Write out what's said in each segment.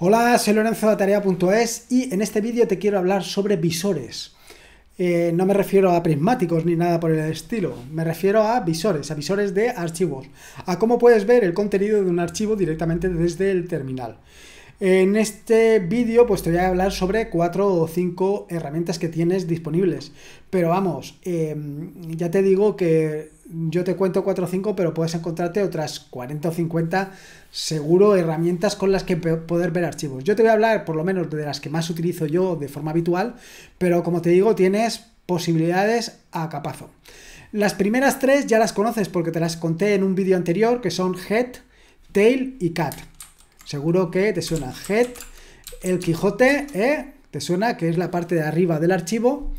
Hola, soy Lorenzo de Tarea.es y en este vídeo te quiero hablar sobre visores. Eh, no me refiero a prismáticos ni nada por el estilo, me refiero a visores, a visores de archivos, a cómo puedes ver el contenido de un archivo directamente desde el terminal. En este vídeo pues te voy a hablar sobre cuatro o cinco herramientas que tienes disponibles, pero vamos, eh, ya te digo que yo te cuento 4 o 5, pero puedes encontrarte otras 40 o 50, seguro, herramientas con las que poder ver archivos. Yo te voy a hablar, por lo menos, de las que más utilizo yo de forma habitual, pero como te digo, tienes posibilidades a capazo. Las primeras tres ya las conoces porque te las conté en un vídeo anterior, que son Head, Tail y Cat. Seguro que te suena Head, el Quijote, ¿eh? te suena que es la parte de arriba del archivo,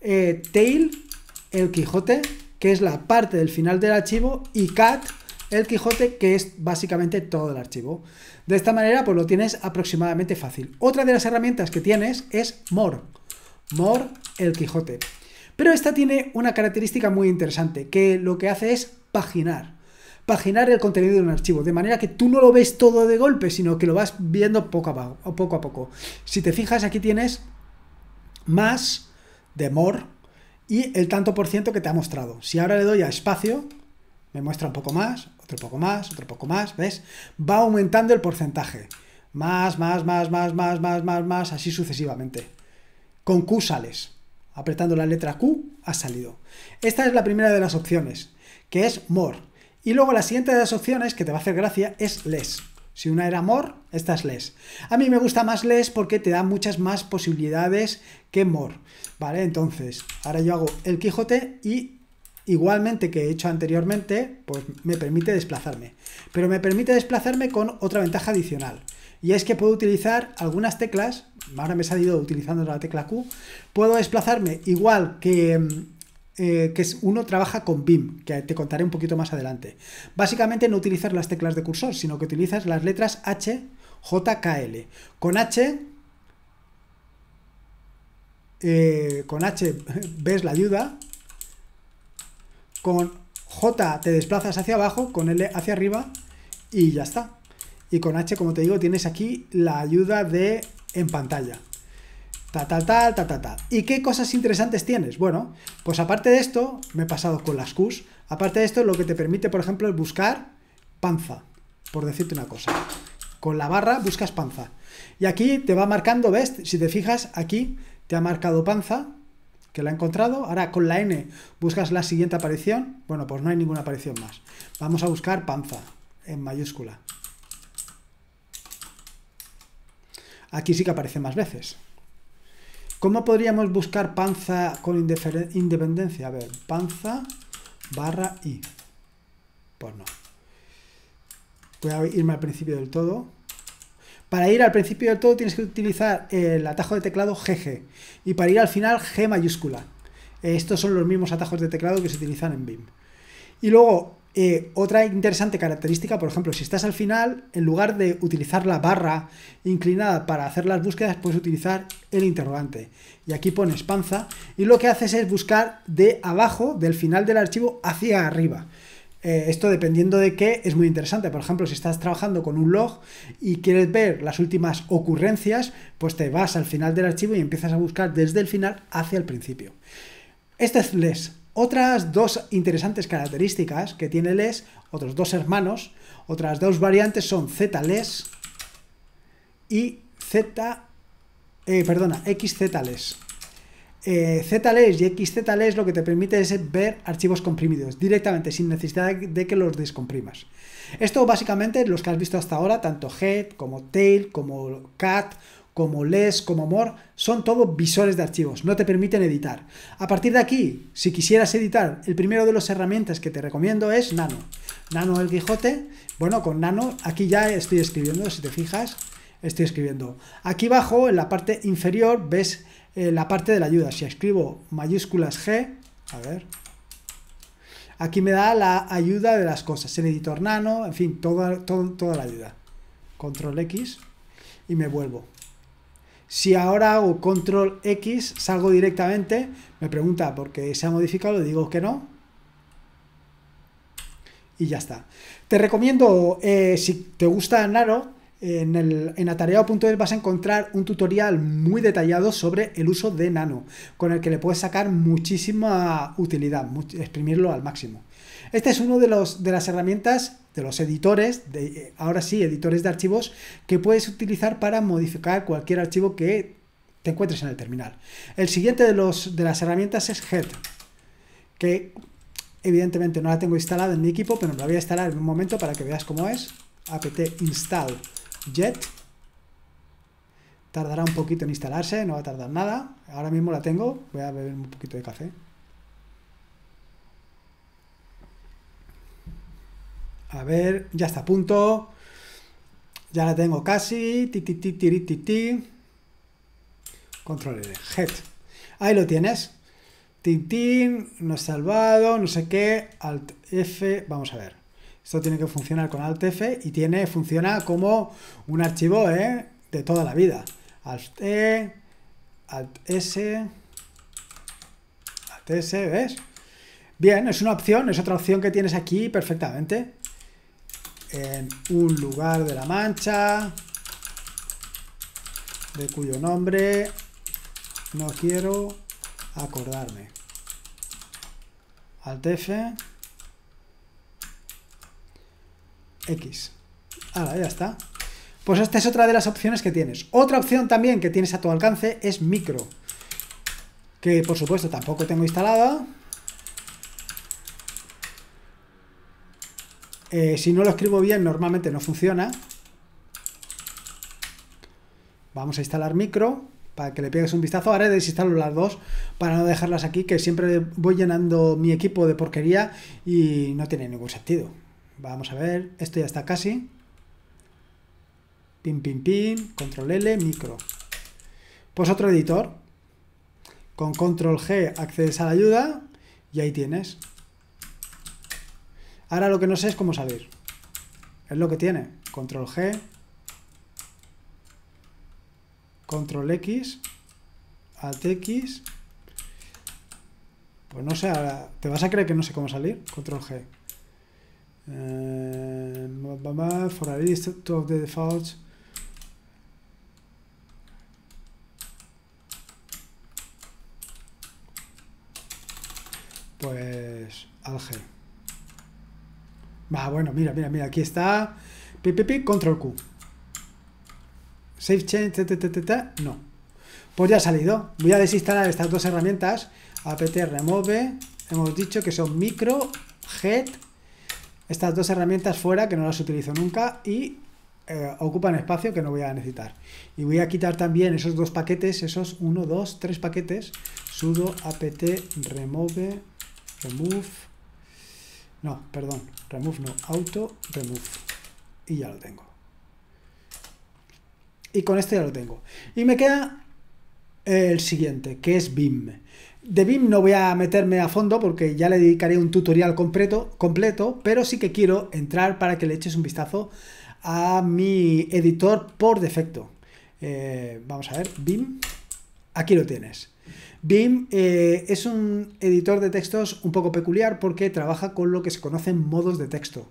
eh, Tail, el Quijote, que es la parte del final del archivo, y cat, el Quijote, que es básicamente todo el archivo. De esta manera, pues lo tienes aproximadamente fácil. Otra de las herramientas que tienes es more, more el Quijote. Pero esta tiene una característica muy interesante, que lo que hace es paginar paginar el contenido de un archivo, de manera que tú no lo ves todo de golpe, sino que lo vas viendo poco a poco. poco, a poco. Si te fijas, aquí tienes más de more y el tanto por ciento que te ha mostrado. Si ahora le doy a espacio, me muestra un poco más, otro poco más, otro poco más, ¿ves? Va aumentando el porcentaje. Más, más, más, más, más, más, más, más, así sucesivamente. Con Q sales. Apretando la letra Q ha salido. Esta es la primera de las opciones, que es more. Y luego la siguiente de las opciones, que te va a hacer gracia, es less. Si una era more, esta es less. A mí me gusta más less porque te da muchas más posibilidades que more. Vale, entonces, ahora yo hago el Quijote y igualmente que he hecho anteriormente, pues me permite desplazarme. Pero me permite desplazarme con otra ventaja adicional. Y es que puedo utilizar algunas teclas, ahora me he salido utilizando la tecla Q, puedo desplazarme igual que mm, eh, que es uno trabaja con BIM, que te contaré un poquito más adelante. Básicamente no utilizas las teclas de cursor, sino que utilizas las letras H, J, K, L. Con H, eh, con H ves la ayuda, con J te desplazas hacia abajo, con L hacia arriba y ya está. Y con H, como te digo, tienes aquí la ayuda de en pantalla. Ta, ta, tal, ta ¿Y qué cosas interesantes tienes? Bueno, pues aparte de esto, me he pasado con las Qs, aparte de esto lo que te permite, por ejemplo, es buscar panza, por decirte una cosa. Con la barra buscas panza. Y aquí te va marcando, ¿ves? Si te fijas, aquí te ha marcado panza, que la ha encontrado. Ahora con la N buscas la siguiente aparición. Bueno, pues no hay ninguna aparición más. Vamos a buscar panza, en mayúscula. Aquí sí que aparece más veces. ¿Cómo podríamos buscar panza con independencia? A ver, panza barra i. Pues no. Voy a irme al principio del todo. Para ir al principio del todo tienes que utilizar el atajo de teclado GG. Y para ir al final G mayúscula. Estos son los mismos atajos de teclado que se utilizan en BIM. Y luego eh, otra interesante característica, por ejemplo, si estás al final, en lugar de utilizar la barra inclinada para hacer las búsquedas, puedes utilizar el interrogante. Y aquí pones panza y lo que haces es buscar de abajo, del final del archivo, hacia arriba. Eh, esto dependiendo de qué es muy interesante. Por ejemplo, si estás trabajando con un log y quieres ver las últimas ocurrencias, pues te vas al final del archivo y empiezas a buscar desde el final hacia el principio. Este es LESS. Otras dos interesantes características que tiene LES, otros dos hermanos, otras dos variantes son ZLES y Z, eh, perdona, XZLES. Eh, ZLES y XZLES lo que te permite es ver archivos comprimidos directamente sin necesidad de que los descomprimas. Esto básicamente los que has visto hasta ahora, tanto head como tail como cat como LES, como More, son todos visores de archivos, no te permiten editar. A partir de aquí, si quisieras editar, el primero de las herramientas que te recomiendo es Nano. Nano el Quijote, bueno, con Nano aquí ya estoy escribiendo, si te fijas, estoy escribiendo. Aquí abajo, en la parte inferior, ves eh, la parte de la ayuda. Si escribo mayúsculas G, a ver, aquí me da la ayuda de las cosas, el editor Nano, en fin, toda, toda la ayuda. Control X y me vuelvo. Si ahora hago control X, salgo directamente, me pregunta por qué se ha modificado, le digo que no. Y ya está. Te recomiendo, eh, si te gusta Naro, en, el, en atareado.es vas a encontrar un tutorial muy detallado sobre el uso de Nano, con el que le puedes sacar muchísima utilidad, exprimirlo al máximo. Esta es una de, las herramientas de los editores, ahora sí, editores de archivos, que puedes utilizar para modificar cualquier archivo que te encuentres en el terminal. El siguiente de, las herramientas es Head, que evidentemente no la tengo instalada en mi equipo, pero me la voy a instalar en un momento para que veas cómo es. apt install jet. Tardará un poquito en instalarse, no va a tardar nada. Ahora mismo la tengo, voy a beber un poquito de café. A ver, ya está a punto. Ya la tengo casi. Control L. Head. Ahí lo tienes. Tintín, no es salvado, no sé qué. Alt F. Vamos a ver. Esto tiene que funcionar con Alt F y tiene, funciona como un archivo eh, de toda la vida. Alt E, Alt S, Alt S, ¿ves? Bien, es una opción, es otra opción que tienes aquí perfectamente en un lugar de la Mancha, de cuyo nombre no quiero acordarme. Alt X. Ahora, ya está. Pues esta es otra de las opciones que tienes. Otra opción también que tienes a tu alcance es micro. Que por supuesto tampoco tengo instalada. Eh, si no lo escribo bien, normalmente no funciona. Vamos a instalar micro para que le pegues un vistazo. Ahora desinstalo las dos para no dejarlas aquí, que siempre voy llenando mi equipo de porquería y no tiene ningún sentido. Vamos a ver, esto ya está casi. Pin, pin, pin, control L, micro. Pues otro editor. Con control G accedes a la ayuda y ahí tienes. Ahora lo que no sé es cómo salir. Es lo que tiene. Control G. Control X. alt x, Pues no sé, ahora te vas a creer que no sé cómo salir. Control G. Eh, for a list of the defaults. Pues al G bueno, mira, mira, mira, aquí está. Pipipi, control Q. Save change, no. Pues ya ha salido. Voy a desinstalar estas dos herramientas. apt remove. Hemos dicho que son micro, head. Estas dos herramientas fuera, que no las utilizo nunca. Y eh, ocupan espacio que no voy a necesitar. Y voy a quitar también esos dos paquetes, esos uno, dos, tres paquetes. sudo apt remove, remove no, perdón, remove no, auto remove. Y ya lo tengo. Y con este ya lo tengo. Y me queda el siguiente, que es BIM. De BIM no voy a meterme a fondo porque ya le dedicaré un tutorial completo, completo, pero sí que quiero entrar para que le eches un vistazo a mi editor por defecto. Eh, vamos a ver, BIM, aquí lo tienes. BIM eh, es un editor de textos un poco peculiar porque trabaja con lo que se conocen modos de texto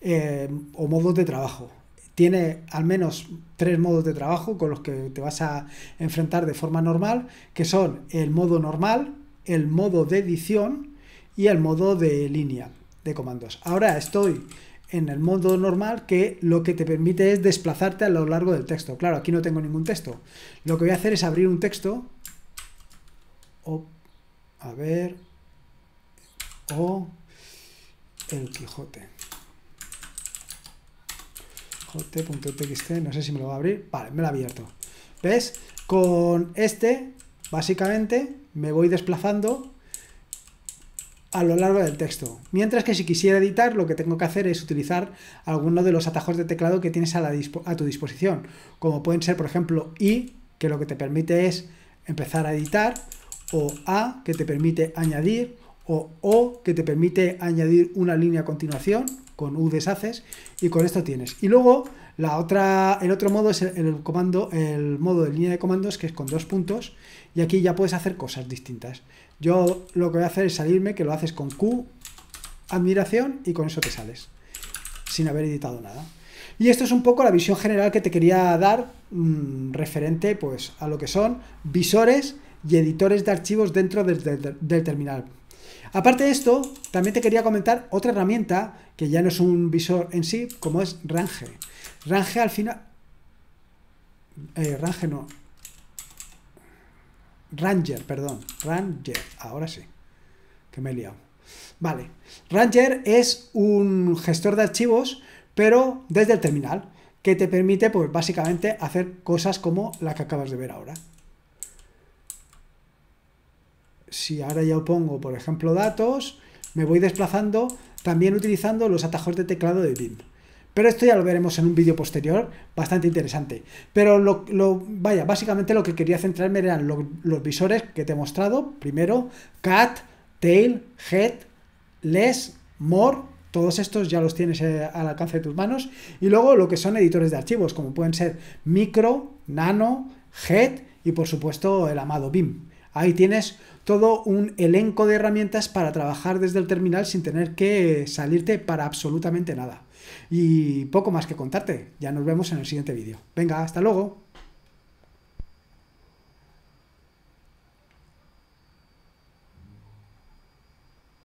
eh, o modos de trabajo. Tiene al menos tres modos de trabajo con los que te vas a enfrentar de forma normal, que son el modo normal, el modo de edición y el modo de línea de comandos. Ahora estoy en el modo normal que lo que te permite es desplazarte a lo largo del texto. Claro, aquí no tengo ningún texto. Lo que voy a hacer es abrir un texto a ver, o el Quijote. no sé si me lo va a abrir. Vale, me lo ha abierto. ¿Ves? Con este, básicamente, me voy desplazando a lo largo del texto. Mientras que si quisiera editar, lo que tengo que hacer es utilizar alguno de los atajos de teclado que tienes a, a tu disposición, como pueden ser, por ejemplo, i, que lo que te permite es empezar a editar, o A que te permite añadir, o O que te permite añadir una línea a continuación, con U deshaces, y con esto tienes. Y luego la otra, el otro modo es el, comando, el modo de línea de comandos, que es con dos puntos, y aquí ya puedes hacer cosas distintas. Yo lo que voy a hacer es salirme, que lo haces con Q, admiración, y con eso te sales, sin haber editado nada. Y esto es un poco la visión general que te quería dar mm, referente pues, a lo que son visores y editores de archivos dentro del, terminal. Aparte de esto, también te quería comentar otra herramienta que ya no es un visor en sí, como es Range. Range al final... Eh, Range no. Ranger, perdón. Ranger, ahora sí. Que me he liado. Vale. Ranger es un gestor de archivos, pero desde el terminal, que te permite, pues básicamente, hacer cosas como la que acabas de ver ahora si ahora ya pongo, por ejemplo, datos, me voy desplazando también utilizando los atajos de teclado de BIM. Pero esto ya lo veremos en un vídeo posterior, bastante interesante. Pero lo, lo, vaya, básicamente lo que quería centrarme eran los visores que te he mostrado. Primero, cat, tail, head, less, more, todos estos ya los tienes eh, al alcance de tus manos. Y luego lo que son editores de archivos, como pueden ser micro, nano, head y por supuesto el amado BIM. Ahí tienes todo un elenco de herramientas para trabajar desde el terminal sin tener que salirte para absolutamente nada. Y poco más que contarte. Ya nos vemos en el siguiente vídeo. Venga, hasta luego.